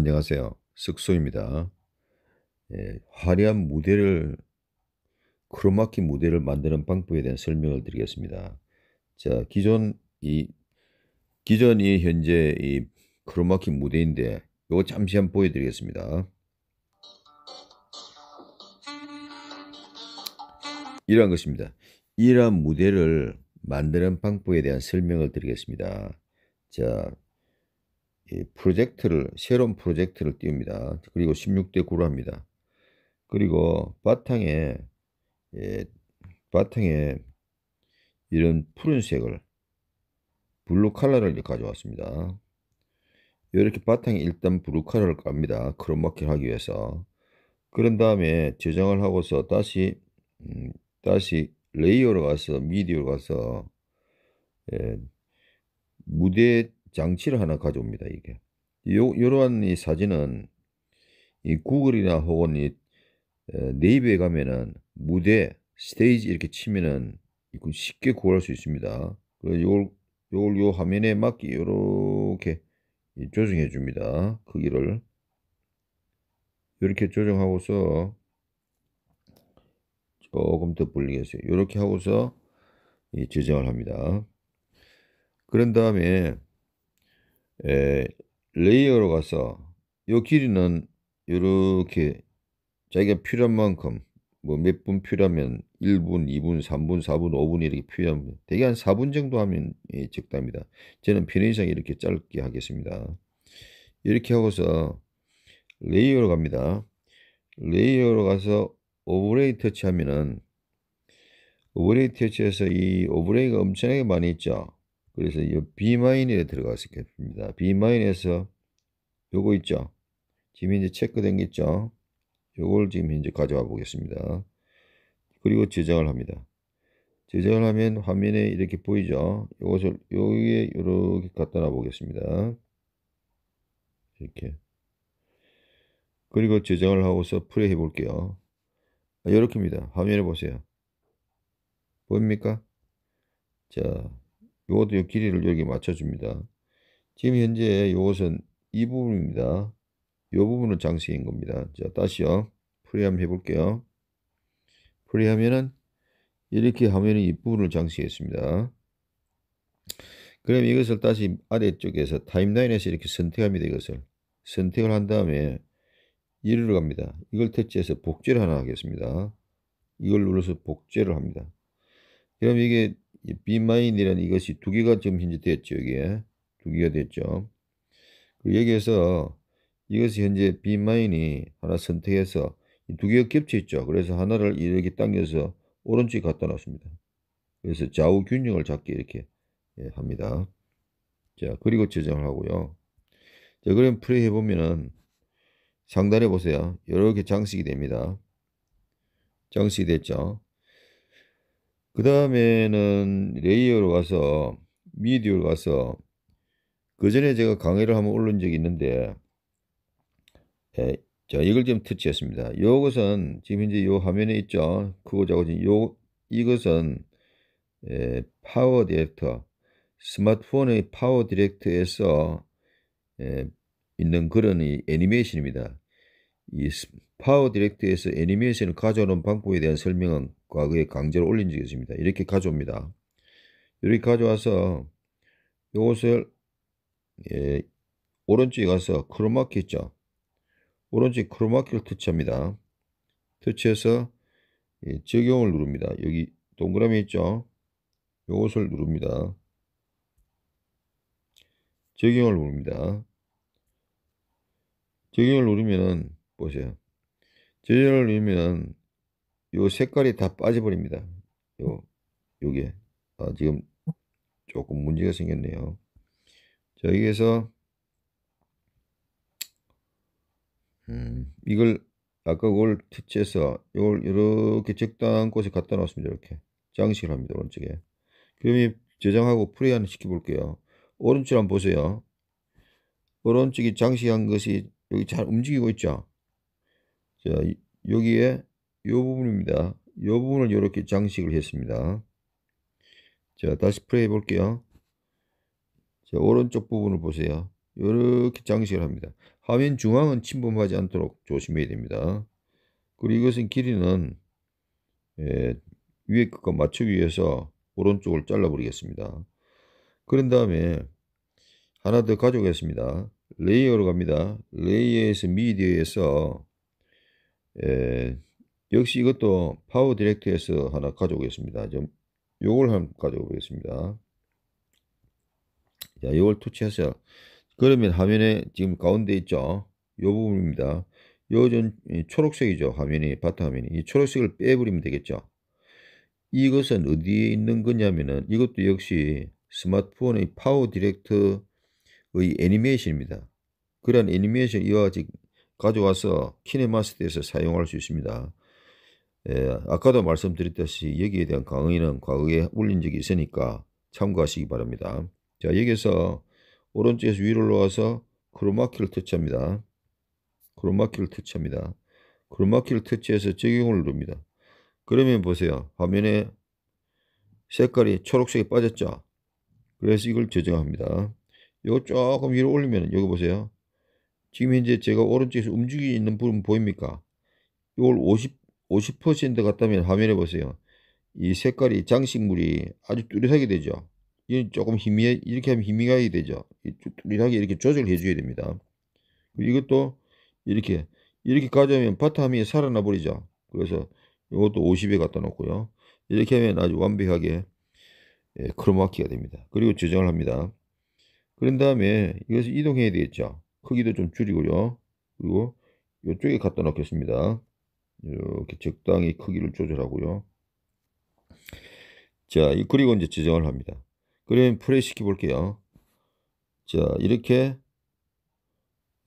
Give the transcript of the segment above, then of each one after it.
안녕하세요. 쓱소입니다. 예, 화려한 무대를 크로마키 무대를 만드는 방법에 대한 설명을 드리겠습니다. 자, 기존 이 기존이 현재 이 크로마키 무대인데 이거 잠시 한번 보여드리겠습니다. 이러한 것입니다. 이러한 무대를 만드는 방법에 대한 설명을 드리겠습니다. 자, 프로젝트를 새로운 프로젝트를 띄웁니다. 그리고 16대 9로 합니다. 그리고 바탕에 예, 바탕에 이런 푸른색을 블루 컬러를 가져왔습니다. 이렇게 바탕에 일단 블루 컬러를 깝니다. 크롬마키를 하기 위해서. 그런 다음에 저장을 하고서 다시 음, 다시 레이어로 가서 미디어로 가서 예, 무대 장치를 하나 가져옵니다. 이게 요 요러한 이 사진은 이 구글이나 혹은 이 네이버에 가면은 무대 스테이지 이렇게 치면은 이건 쉽게 구할 수 있습니다. 그래서 요요요 화면에 맞게 이렇게 조정해 줍니다. 크기를 이렇게 조정하고서 조금 더 불리겠어요. 이렇게 하고서 이 저장을 합니다. 그런 다음에 에, 레이어로 가서 요 길이는 이렇게 자기가 필요한 만큼 뭐 몇 분 필요하면 1분, 2분, 3분, 4분, 5분 이렇게 필요하면 대개 한 4분 정도 하면 예, 적답니다. 저는 편의상 이렇게 짧게 하겠습니다. 이렇게 하고서 레이어로 갑니다. 레이어로 가서 오브레이 터치하면은 오브레이 터치해서 이 오브레이가 엄청나게 많이 있죠. 그래서 이 B 마인에 들어가겠습니다. B 마인에서 요거 있죠. 지금 이제 체크된 게 있죠. 요걸 지금 이제 가져와 보겠습니다. 그리고 저장을 합니다. 저장을 하면 화면에 이렇게 보이죠. 요것을 여기에 이렇게 갖다 놔 보겠습니다. 이렇게. 그리고 저장을 하고서 플레이 해 볼게요. 이렇게입니다. 아, 화면에 보세요. 보입니까? 자, 이것도요 길이를 여기 맞춰줍니다. 지금 현재 이것은이 부분입니다. 이 부분은 장식인 겁니다. 자, 다시요. 프리함 해볼게요. 프리하면은 이렇게 하면은 이 부분을 장식했습니다. 그럼 이것을 다시 아래쪽에서 타임라인에서 이렇게 선택합니다. 이것을 선택을 한 다음에 이리로 갑니다. 이걸 터치해서 복제를 하나 하겠습니다. 이걸 눌러서 복제를 합니다. 그럼 이게 이 B마인이라는 이것이 두 개가 지금 현재 됐죠. 여기에 두 개가 됐죠. 그리고 여기에서 이것이 현재 B마인이 하나 선택해서 이두 개가 겹쳐 있죠. 그래서 하나를 이렇게 당겨서 오른쪽에 갖다 놨습니다. 그래서 좌우 균형을 잡게 이렇게 예, 합니다. 자, 그리고 저장을 하고요. 자, 그럼 플레이 해보면은 상단에 보세요. 이렇게 장식이 됩니다. 장식이 됐죠. 그 다음에는 레이어로 가서 미디어로 가서 그 전에 제가 강의를 한번 올린 적이 있는데 에, 자 이걸 좀 터치했습니다. 요것은 지금 현재 요 화면에 있죠. 크고 작고 요 이것은 에, 파워 디렉터 스마트폰의 파워 디렉터에서 에, 있는 그런 이 애니메이션입니다. 이 파워 디렉터에서 애니메이션을 가져오는 방법에 대한 설명은 과거에 강제로 올린 적이 있습니다. 이렇게 가져옵니다. 이렇게 가져와서 이것을 예, 오른쪽에 가서 크로마키 있죠. 오른쪽 에 크로마키를 터치합니다. 터치해서 예, 적용을 누릅니다. 여기 동그라미 있죠. 이것을 누릅니다. 적용을 누릅니다. 적용을 누르면 보세요. 적용을 누르면 요 색깔이 다 빠져버립니다. 요 요게 아, 지금 조금 문제가 생겼네요. 자 여기에서 음, 이걸 아까 그걸 터치해서 요걸 이렇게 적당한 곳에 갖다 놨습니다. 이렇게 장식을 합니다. 오른쪽에. 그럼 저장하고 프리이한 시켜볼게요. 오른쪽 한번 보세요. 오른쪽이 장식한 것이 여기 잘 움직이고 있죠. 자 여기에 이 부분입니다. 이 부분을 이렇게 장식을 했습니다. 자, 다시 플레이 볼게요. 자, 오른쪽 부분을 보세요. 이렇게 장식을 합니다. 화면 중앙은 침범하지 않도록 조심해야 됩니다. 그리고 이것은 길이는 예, 위에 끝과 맞추기 위해서 오른쪽을 잘라버리겠습니다. 그런 다음에 하나 더 가져오겠습니다. 레이어로 갑니다. 레이어에서 미디어에서 예, 역시 이것도 파워 디렉트에서 하나 가져오겠습니다. 좀 요걸 한번 가져오겠습니다. 자, 요걸 터치해서 그러면 화면에 지금 가운데 있죠. 요 부분입니다. 요전 초록색이죠. 화면이 바탕화면이 이 초록색을 빼버리면 되겠죠. 이것은 어디에 있는 거냐면은 이것도 역시 스마트폰의 파워 디렉터의 애니메이션입니다. 그런 애니메이션 이와 같이 가져와서 키네마스터에서 사용할 수 있습니다. 에, 예, 아까도 말씀드렸듯이 여기에 대한 강의는 과거에 올린 적이 있으니까 참고하시기 바랍니다. 자, 여기서 에 오른쪽에서 위로 올라와서 크로마키를 터치합니다. 크로마키를 터치합니다. 크로마키를 터치해서 적용을 누릅니다. 그러면 보세요. 화면에 색깔이 초록색이 빠졌죠. 그래서 이걸 저장합니다 이거 조금 위로 올리면 여기 보세요. 지금 현재 제가 오른쪽에서 움직이 있는 부분 보입니까? 이걸 50 50%갔다면 화면에 보세요. 이 색깔이 장식물이 아주 뚜렷하게 되죠. 이 조금 희미해 이렇게 하면 희미하게 되죠. 뚜렷하게 이렇게 조절해 줘야 됩니다. 이것도 이렇게 이렇게 가져오면 바탕이 살아나 버리죠. 그래서 이것도 50에 갖다 놓고요. 이렇게 하면 아주 완벽하게 예, 크로마키가 됩니다. 그리고 저장을 합니다. 그런 다음에 이것을 이동해야 되겠죠. 크기도 좀 줄이고요. 그리고 이쪽에 갖다 놓겠습니다. 이렇게 적당히 크기를 조절하고요. 자, 그리고 이제 지정을 합니다. 그럼 플레이 시켜 볼게요. 자, 이렇게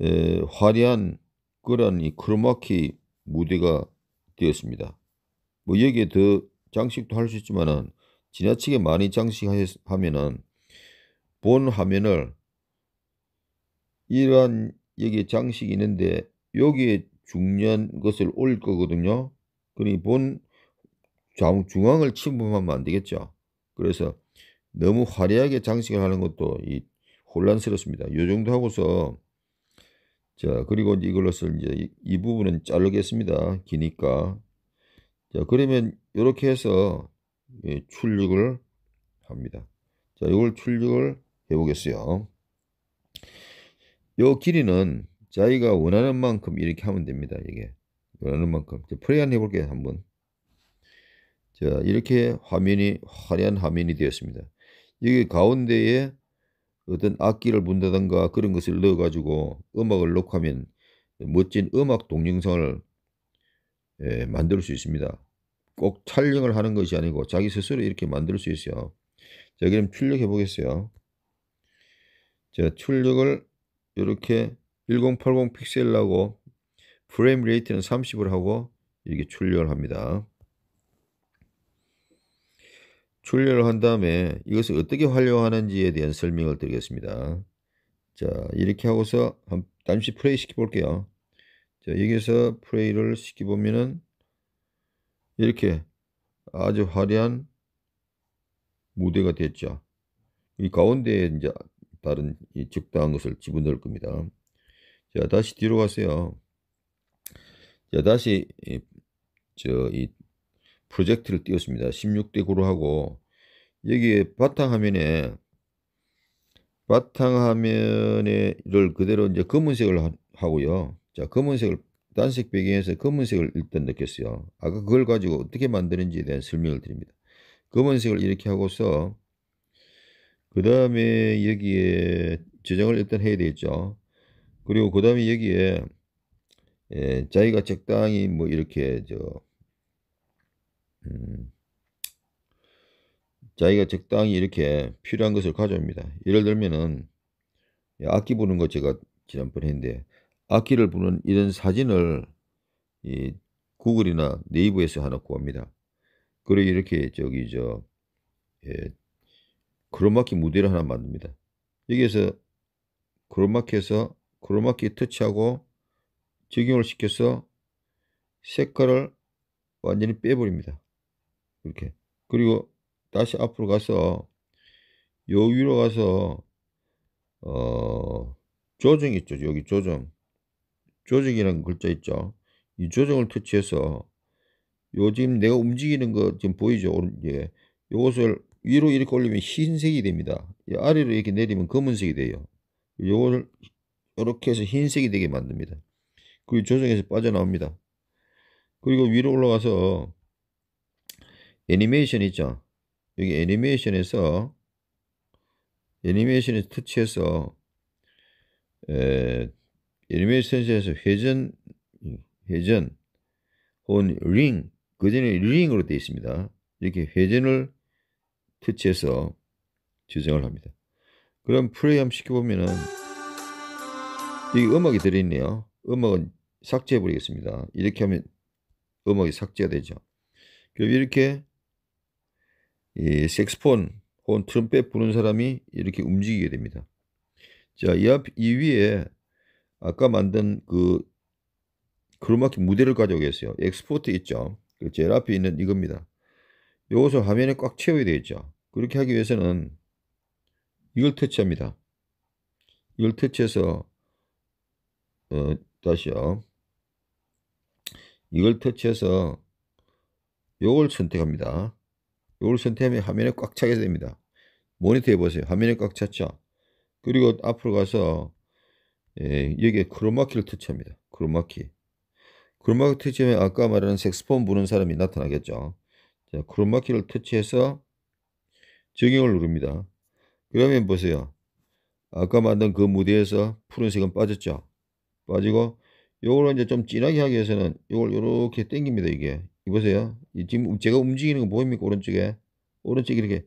에, 화려한 그런 이 크로마키 무대가 되었습니다. 뭐 여기에 더 장식도 할 수 있지만은 지나치게 많이 장식하면은 본 화면을 이러한 여기 에 장식이 있는데 여기에 중요한 것을 올릴 거거든요. 그러니 본 중앙을 침범하면 안 되겠죠. 그래서 너무 화려하게 장식을 하는 것도 이 혼란스럽습니다. 요 정도 하고서 자 그리고 이걸로서 이제 이, 이 부분은 자르겠습니다. 기니까 자 그러면 이렇게 해서 예, 출력을 합니다. 자 이걸 출력을 해보겠어요. 요 길이는 자기가 원하는 만큼 이렇게 하면 됩니다. 이게 원하는 만큼. 프레이한 해볼게요. 한번. 자 이렇게 화면이 화려한 화면이 되었습니다. 여기 가운데에 어떤 악기를 본다던가 그런 것을 넣어가지고 음악을 녹화하면 멋진 음악 동영상을 예, 만들 수 있습니다. 꼭 촬영을 하는 것이 아니고 자기 스스로 이렇게 만들 수 있어요. 자 그럼 출력해 보겠어요. 자 출력을 이렇게 1080픽셀라고 프레임 레이트는 30을 하고 이렇게 출력 합니다. 출력을 한 다음에 이것을 어떻게 활용하는지에 대한 설명을 드리겠습니다. 자 이렇게 하고서 한, 잠시 플레이 시켜볼게요. 자 여기서 플레이를 시켜보면은 이렇게 아주 화려한 무대가 됐죠. 이 가운데에 이제 다른 적당한 것을 집어넣을 겁니다. 자, 다시 뒤로 가세요. 자, 다시, 이, 저, 이 프로젝트를 띄웠습니다. 16대 9로 하고, 여기에 바탕화면에, 바탕화면을 그대로 이제 검은색을 하, 하고요. 자, 검은색을 단색 배경에서 검은색을 일단 넣겠어요. 아까 그걸 가지고 어떻게 만드는지에 대한 설명을 드립니다. 검은색을 이렇게 하고서 그 다음에 여기에 저장을 일단 해야 되겠죠. 그리고 그 다음에 여기에 예, 자기가 적당히 뭐 이렇게 저 음, 자기가 적당히 이렇게 필요한 것을 가져옵니다. 예를 들면은 악기 부는 거 제가 지난번에 했는데 악기를 부는 이런 사진을 이 구글이나 네이버에서 하나 구합니다. 그리고 이렇게 저기 저 예, 크로마키 무대를 하나 만듭니다. 여기에서 크로마키에서 가로막기 터치하고 적용을 시켜서 색깔을 완전히 빼버립니다. 이렇게 그리고 다시 앞으로 가서 요 위로 가서 어 조정 있죠 여기 조정 조정이라는 글자 있죠 이 조정을 터치해서 요 지금 내가 움직이는 거 지금 보이죠 오른 예 요것을 위로 이렇게 올리면 흰색이 됩니다 아래로 이렇게 내리면 검은색이 돼요 요거 이렇게 해서 흰색이 되게 만듭니다. 그리고 조정에서 빠져나옵니다. 그리고 위로 올라가서 애니메이션 있죠. 여기 애니메이션에서 애니메이션에 터치해서 에, 애니메이션에서 회전 회전 혹은 링 그전에 링으로 되어 있습니다. 이렇게 회전을 터치해서 조정을 합니다. 그럼 프레이함 시켜보면은 여기 음악이 들어있네요. 음악은 삭제해 버리겠습니다. 이렇게 하면 음악이 삭제가 되죠. 그럼 이렇게 이 색스폰 혹은 트럼펫 부는 사람이 이렇게 움직이게 됩니다. 자, 이, 앞, 이 위에 아까 만든 그 크로마키 무대를 가져오겠어요. 엑스포트 있죠. 그 제일 앞에 있는 이겁니다. 이것을 화면에 꽉 채워야 되겠죠. 그렇게 하기 위해서는 이걸 터치합니다. 이걸 터치해서 어, 다시요. 이걸 터치해서 요걸 선택합니다. 요걸 선택하면 화면에 꽉 차게 됩니다. 모니터에 보세요. 화면에 꽉 찼죠. 그리고 앞으로 가서 예, 여기에 크로마키를 터치합니다. 크로마키. 크로마키 터치하면 아까 말하는 색스폰 부는 사람이 나타나겠죠. 자, 크로마키를 터치해서 적용을 누릅니다. 그러면 보세요. 아까 만든 그 무대에서 푸른색은 빠졌죠. 빠지고 요걸 이제 좀 진하게 하기 위해서는 요걸 요렇게 당깁니다 이게 이 보세요 지금 제가 움직이는 거 보입니까 오른쪽에 오른쪽 이렇게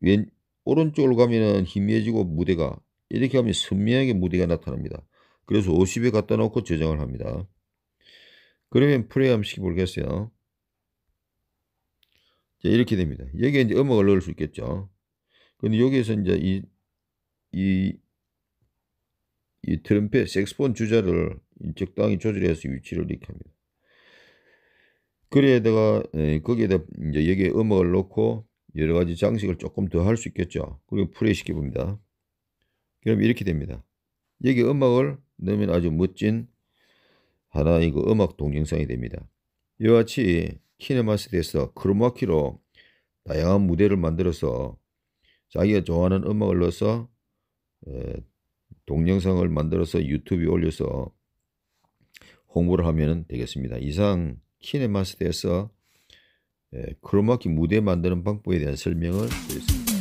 왼 오른쪽으로 가면은 희미해지고 무대가 이렇게 하면 선명하게 무대가 나타납니다 그래서 50에 갖다 놓고 저장을 합니다 그러면 프레임 한번 시켜볼겠어요 자 이렇게 됩니다 여기에 이제 음악을 넣을 수 있겠죠 근데 여기에서 이제 이, 이이 트럼펫 색스폰 주자를 적당히 조절해서 위치를 이렇게 합니다. 그래에다가 예, 거기에다 이제 여기에 음악을 넣고 여러 가지 장식을 조금 더 할 수 있겠죠. 그리고 플레이 시켜 봅니다. 그럼 이렇게 됩니다. 여기 음악을 넣으면 아주 멋진 하나 이거 음악 동영상이 됩니다. 이와 같이 키네마스에서 크로마키로 다양한 무대를 만들어서 자기가 좋아하는 음악을 넣어서 예, 동영상을 만들어서 유튜브에 올려서 홍보를 하면 되겠습니다. 이상 키네마스터에서 예, 크로마키 무대 만드는 방법에 대한 설명을 드렸습니다.